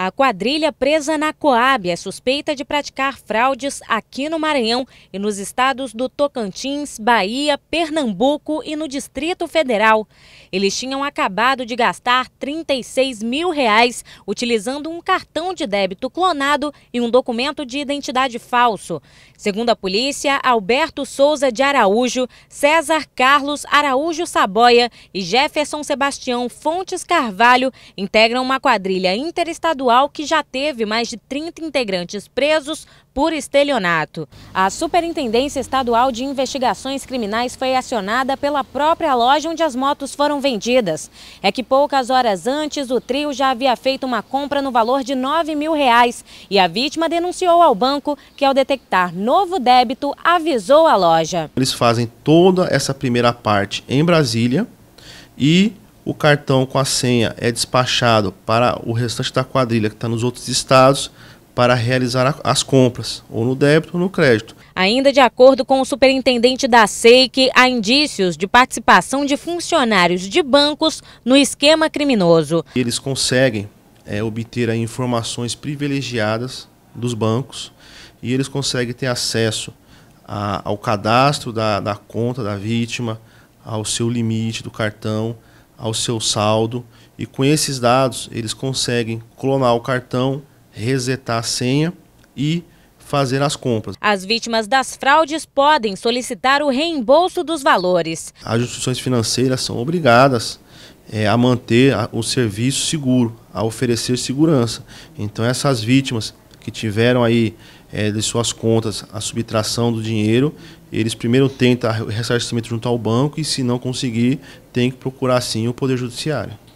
A quadrilha presa na Coab é suspeita de praticar fraudes aqui no Maranhão e nos estados do Tocantins, Bahia, Pernambuco e no Distrito Federal. Eles tinham acabado de gastar 36 mil reais utilizando um cartão de débito clonado e um documento de identidade falso. Segundo a polícia, Alberto Souza de Araújo, César Carlos Araújo Saboia e Jefferson Sebastião Fontes Carvalho integram uma quadrilha interestadual estadual que já teve mais de 30 integrantes presos por estelionato. A Superintendência Estadual de Investigações Criminais foi acionada pela própria loja onde as motos foram vendidas. É que poucas horas antes, o trio já havia feito uma compra no valor de 9 mil reais e a vítima denunciou ao banco que, ao detectar novo débito, avisou a loja. Eles fazem toda essa primeira parte em Brasília e o cartão com a senha é despachado para o restante da quadrilha que está nos outros estados para realizar as compras, ou no débito ou no crédito. Ainda de acordo com o superintendente da SEIC, há indícios de participação de funcionários de bancos no esquema criminoso. Eles conseguem é, obter aí, informações privilegiadas dos bancos e eles conseguem ter acesso a, ao cadastro da, da conta da vítima, ao seu limite do cartão ao seu saldo e com esses dados eles conseguem clonar o cartão, resetar a senha e fazer as compras. As vítimas das fraudes podem solicitar o reembolso dos valores. As instituições financeiras são obrigadas é, a manter o serviço seguro, a oferecer segurança. Então essas vítimas que tiveram aí é, de suas contas a subtração do dinheiro, eles primeiro tentam ressarcimento junto ao banco e se não conseguir, tem que procurar sim o Poder Judiciário.